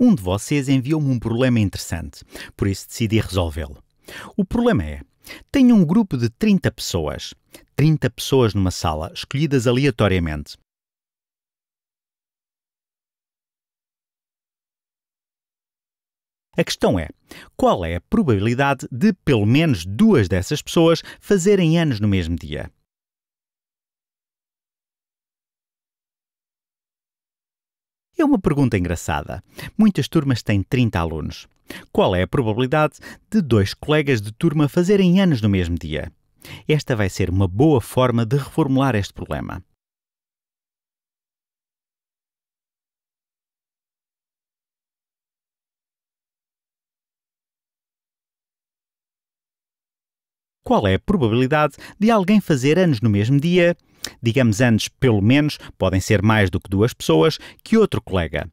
Um de vocês enviou-me um problema interessante, por isso decidi resolvê-lo. O problema é: tenho um grupo de 30 pessoas, 30 pessoas numa sala, escolhidas aleatoriamente. A questão é: qual é a probabilidade de pelo menos duas dessas pessoas fazerem anos no mesmo dia? É uma pergunta engraçada. Muitas turmas têm 30 alunos. Qual é a probabilidade de dois colegas de turma fazerem anos no mesmo dia? Esta vai ser uma boa forma de reformular este problema. Qual é a probabilidade de alguém fazer anos no mesmo dia? digamos antes pelo menos, podem ser mais do que duas pessoas, que outro colega.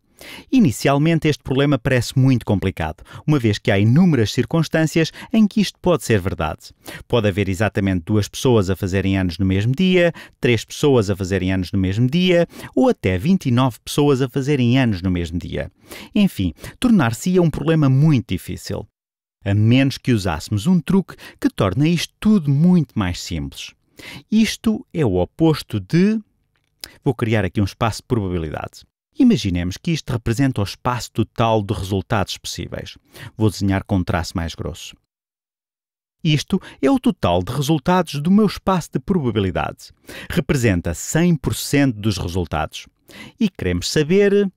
Inicialmente, este problema parece muito complicado, uma vez que há inúmeras circunstâncias em que isto pode ser verdade. Pode haver exatamente duas pessoas a fazerem anos no mesmo dia, três pessoas a fazerem anos no mesmo dia, ou até 29 pessoas a fazerem anos no mesmo dia. Enfim, tornar-se-ia um problema muito difícil. A menos que usássemos um truque que torna isto tudo muito mais simples. Isto é o oposto de. Vou criar aqui um espaço de probabilidade. Imaginemos que isto representa o espaço total de resultados possíveis. Vou desenhar com um traço mais grosso. Isto é o total de resultados do meu espaço de probabilidade. Representa 100% dos resultados. E queremos saber.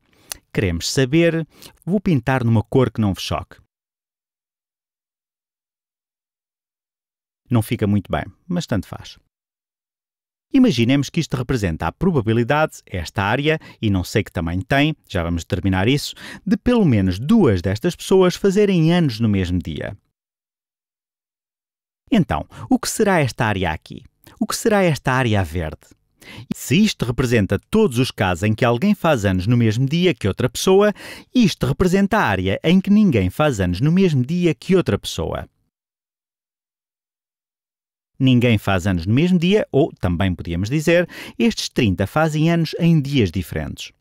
Queremos saber. Vou pintar numa cor que não vos choque. Não fica muito bem, mas tanto faz. Imaginemos que isto representa a probabilidade, esta área, e não sei que tamanho tem, já vamos determinar isso, de pelo menos duas destas pessoas fazerem anos no mesmo dia. Então, o que será esta área aqui? O que será esta área verde? Se isto representa todos os casos em que alguém faz anos no mesmo dia que outra pessoa, isto representa a área em que ninguém faz anos no mesmo dia que outra pessoa. Ninguém faz anos no mesmo dia, ou também podíamos dizer, estes 30 fazem anos em dias diferentes.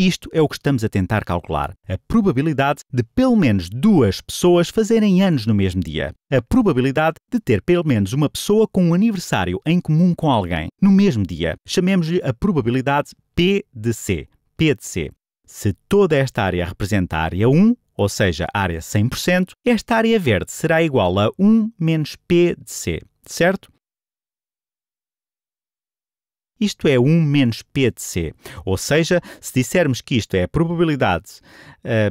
Isto é o que estamos a tentar calcular: a probabilidade de pelo menos duas pessoas fazerem anos no mesmo dia. A probabilidade de ter pelo menos uma pessoa com um aniversário em comum com alguém no mesmo dia. Chamemos-lhe a probabilidade P de C. P de C. Se toda esta área representa a área 1, ou seja, área 100%, esta área verde será igual a 1 menos P de C, certo? Isto é 1 menos P de C. Ou seja, se dissermos que isto é a probabilidade,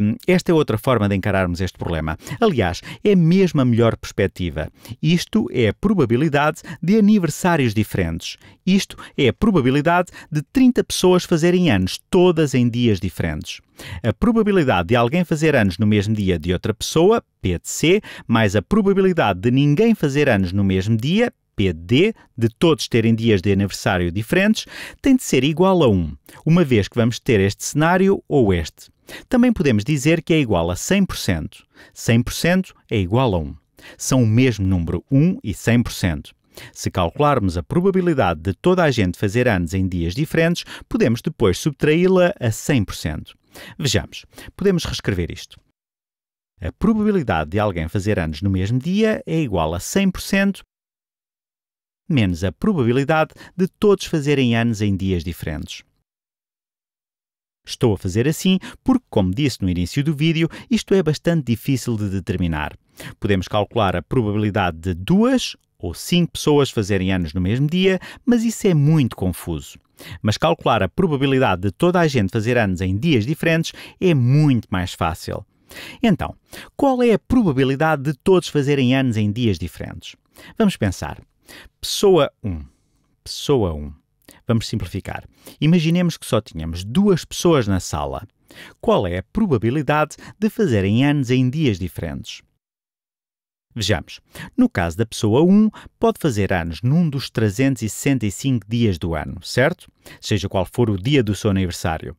hum, esta é outra forma de encararmos este problema. Aliás, é mesmo a melhor perspectiva. Isto é a probabilidade de aniversários diferentes. Isto é a probabilidade de 30 pessoas fazerem anos, todas em dias diferentes. A probabilidade de alguém fazer anos no mesmo dia de outra pessoa, P de C, mais a probabilidade de ninguém fazer anos no mesmo dia, PD, de todos terem dias de aniversário diferentes, tem de ser igual a 1, uma vez que vamos ter este cenário ou este. Também podemos dizer que é igual a 100%. 100% é igual a 1. São o mesmo número 1 e 100%. Se calcularmos a probabilidade de toda a gente fazer anos em dias diferentes, podemos depois subtraí-la a 100%. Vejamos, podemos reescrever isto. A probabilidade de alguém fazer anos no mesmo dia é igual a 100% menos a probabilidade de todos fazerem anos em dias diferentes. Estou a fazer assim porque, como disse no início do vídeo, isto é bastante difícil de determinar. Podemos calcular a probabilidade de duas ou cinco pessoas fazerem anos no mesmo dia, mas isso é muito confuso. Mas calcular a probabilidade de toda a gente fazer anos em dias diferentes é muito mais fácil. Então, qual é a probabilidade de todos fazerem anos em dias diferentes? Vamos pensar. Pessoa 1. Pessoa 1. Vamos simplificar. Imaginemos que só tínhamos duas pessoas na sala. Qual é a probabilidade de fazerem anos em dias diferentes? Vejamos. No caso da pessoa 1, pode fazer anos num dos 365 dias do ano, certo? Seja qual for o dia do seu aniversário.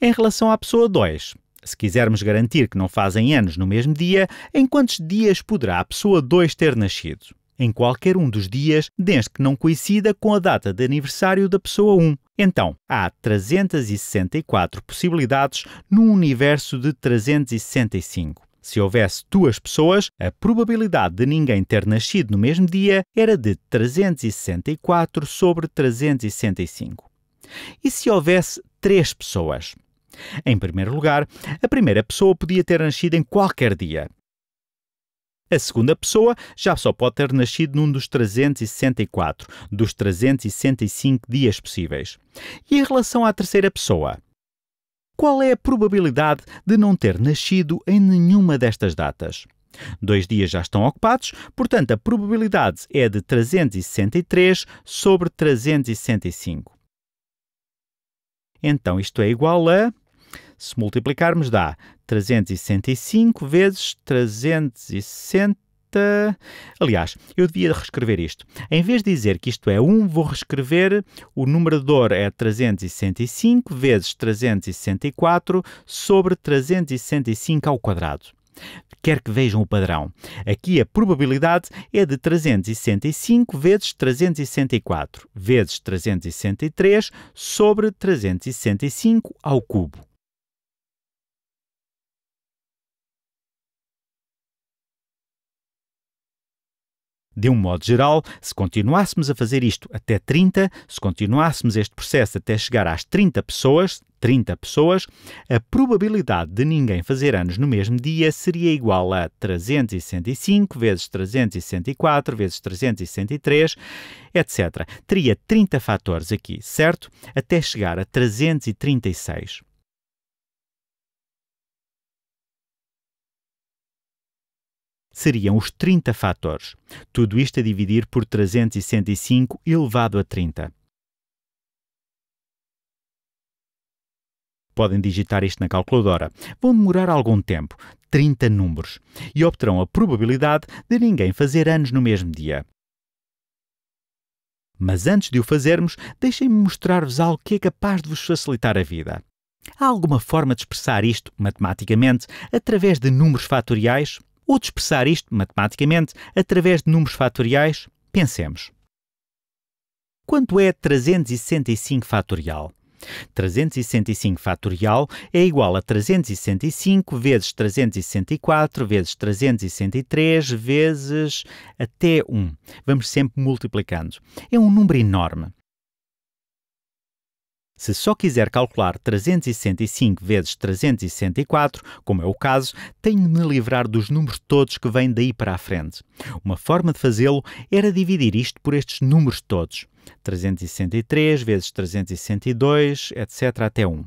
Em relação à pessoa 2, se quisermos garantir que não fazem anos no mesmo dia, em quantos dias poderá a pessoa 2 ter nascido? em qualquer um dos dias, desde que não coincida com a data de aniversário da pessoa 1. Então, há 364 possibilidades num universo de 365. Se houvesse duas pessoas, a probabilidade de ninguém ter nascido no mesmo dia era de 364 sobre 365. E se houvesse três pessoas? Em primeiro lugar, a primeira pessoa podia ter nascido em qualquer dia, a segunda pessoa já só pode ter nascido num dos 364, dos 365 dias possíveis. E em relação à terceira pessoa? Qual é a probabilidade de não ter nascido em nenhuma destas datas? Dois dias já estão ocupados, portanto a probabilidade é de 363 sobre 365. Então isto é igual a. Se multiplicarmos dá 365 vezes 360. Aliás, eu devia reescrever isto. Em vez de dizer que isto é 1, vou reescrever o numerador é 365 vezes 364 sobre 365 ao quadrado. Quer que vejam o padrão. Aqui a probabilidade é de 365 vezes 364 vezes 363 sobre 365 ao cubo. De um modo geral, se continuássemos a fazer isto até 30, se continuássemos este processo até chegar às 30 pessoas, 30 pessoas, a probabilidade de ninguém fazer anos no mesmo dia seria igual a 365 vezes 364 vezes 363, etc. Teria 30 fatores aqui, certo? Até chegar a 336. seriam os 30 fatores. Tudo isto a dividir por 365 elevado a 30. Podem digitar isto na calculadora. Vão demorar algum tempo, 30 números, e obterão a probabilidade de ninguém fazer anos no mesmo dia. Mas antes de o fazermos, deixem-me mostrar-vos algo que é capaz de vos facilitar a vida. Há alguma forma de expressar isto matematicamente através de números fatoriais? ou de expressar isto matematicamente através de números fatoriais, pensemos. Quanto é 365 fatorial? 365 fatorial é igual a 365 vezes 364 vezes 363 vezes até 1. Vamos sempre multiplicando. É um número enorme. Se só quiser calcular 365 vezes 364, como é o caso, tenho de me livrar dos números todos que vêm daí para a frente. Uma forma de fazê-lo era dividir isto por estes números todos: 363 vezes 362, etc. até 1.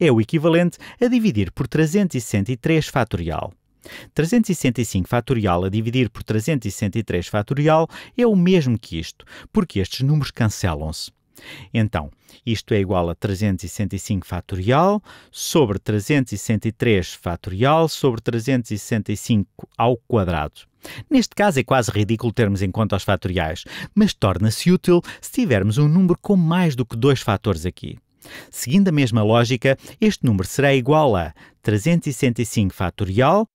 É o equivalente a dividir por 363 fatorial. 365 fatorial a dividir por 363 fatorial é o mesmo que isto, porque estes números cancelam-se. Então, isto é igual a 365 fatorial sobre 363 fatorial sobre 365 ao quadrado. Neste caso é quase ridículo termos em conta os fatoriais, mas torna-se útil se tivermos um número com mais do que dois fatores aqui. Seguindo a mesma lógica, este número será igual a 365 fatorial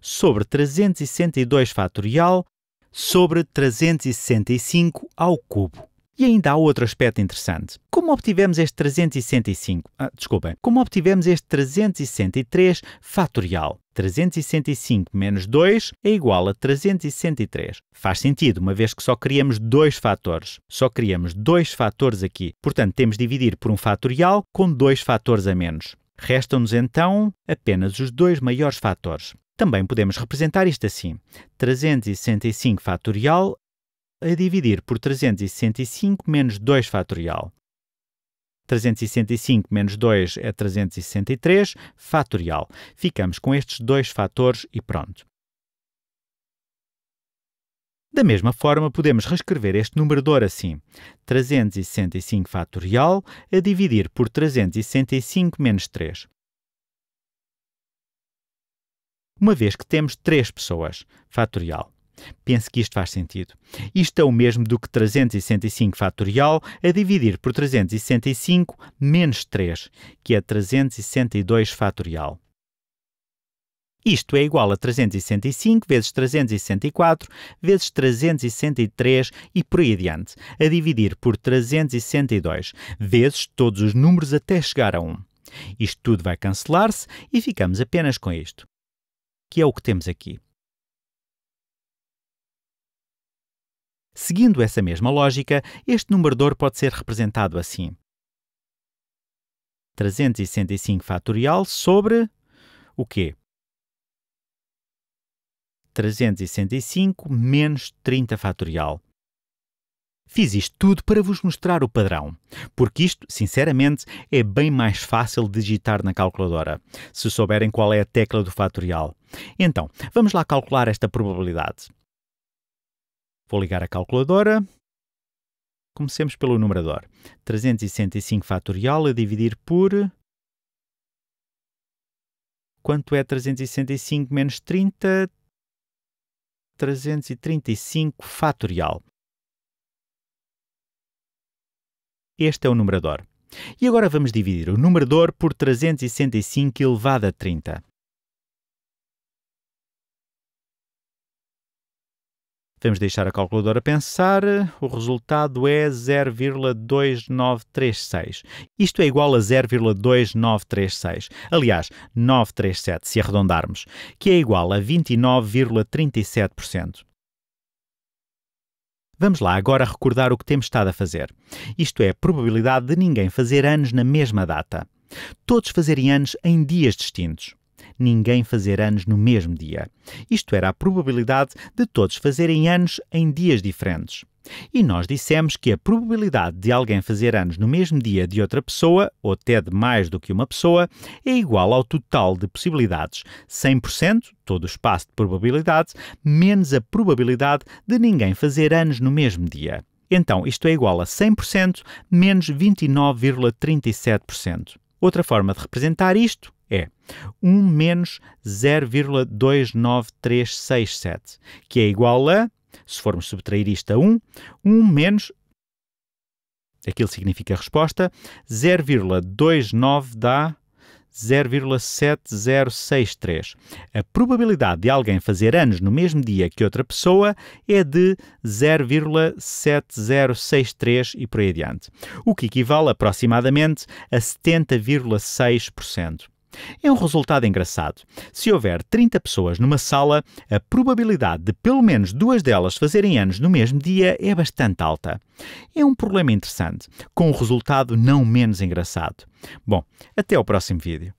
sobre 362 fatorial sobre 365 ao cubo. E ainda há outro aspecto interessante. Como obtivemos este 365? Ah, desculpem. Como obtivemos este 363 fatorial? 365 menos 2 é igual a 363. Faz sentido, uma vez que só criamos dois fatores. Só criamos dois fatores aqui. Portanto, temos de dividir por um fatorial com dois fatores a menos. Restam-nos então apenas os dois maiores fatores. Também podemos representar isto assim: 365 fatorial a dividir por 365 menos 2 fatorial. 365 menos 2 é 363 fatorial. Ficamos com estes dois fatores e pronto. Da mesma forma, podemos reescrever este numerador assim: 365 fatorial a dividir por 365 menos 3 uma vez que temos três pessoas. Fatorial. Pense que isto faz sentido. Isto é o mesmo do que 365 fatorial a dividir por 365 menos 3, que é 362 fatorial. Isto é igual a 365 vezes 364 vezes 363 e por aí adiante, a dividir por 362, vezes todos os números até chegar a 1. Isto tudo vai cancelar-se e ficamos apenas com isto que é o que temos aqui. Seguindo essa mesma lógica, este numerador pode ser representado assim. 365 fatorial sobre o quê? 365 menos 30 fatorial. Fiz isto tudo para vos mostrar o padrão, porque isto, sinceramente, é bem mais fácil de digitar na calculadora, se souberem qual é a tecla do fatorial. Então, vamos lá calcular esta probabilidade. Vou ligar a calculadora. Comecemos pelo numerador. 365 fatorial a dividir por... Quanto é 365 menos 30? 335 fatorial. Este é o numerador. E agora vamos dividir o numerador por 365 elevado a 30. Vamos deixar a calculadora pensar. O resultado é 0,2936. Isto é igual a 0,2936. Aliás, 937 se arredondarmos, que é igual a 29,37%. Vamos lá agora recordar o que temos estado a fazer. Isto é, probabilidade de ninguém fazer anos na mesma data. Todos fazerem anos em dias distintos. Ninguém fazer anos no mesmo dia. Isto era a probabilidade de todos fazerem anos em dias diferentes. E nós dissemos que a probabilidade de alguém fazer anos no mesmo dia de outra pessoa, ou até de mais do que uma pessoa, é igual ao total de possibilidades, 100%, todo o espaço de probabilidades menos a probabilidade de ninguém fazer anos no mesmo dia. Então, isto é igual a 100% menos 29,37%. Outra forma de representar isto é 1 menos 0,29367, que é igual a se formos subtrair isto a 1, 1 menos aquilo significa a resposta, 0,29 dá 0,7063. A probabilidade de alguém fazer anos no mesmo dia que outra pessoa é de 0,7063 e por aí adiante, o que equivale aproximadamente a 70,6%. É um resultado engraçado. Se houver 30 pessoas numa sala, a probabilidade de pelo menos duas delas fazerem anos no mesmo dia é bastante alta. É um problema interessante, com um resultado não menos engraçado. Bom, até ao próximo vídeo.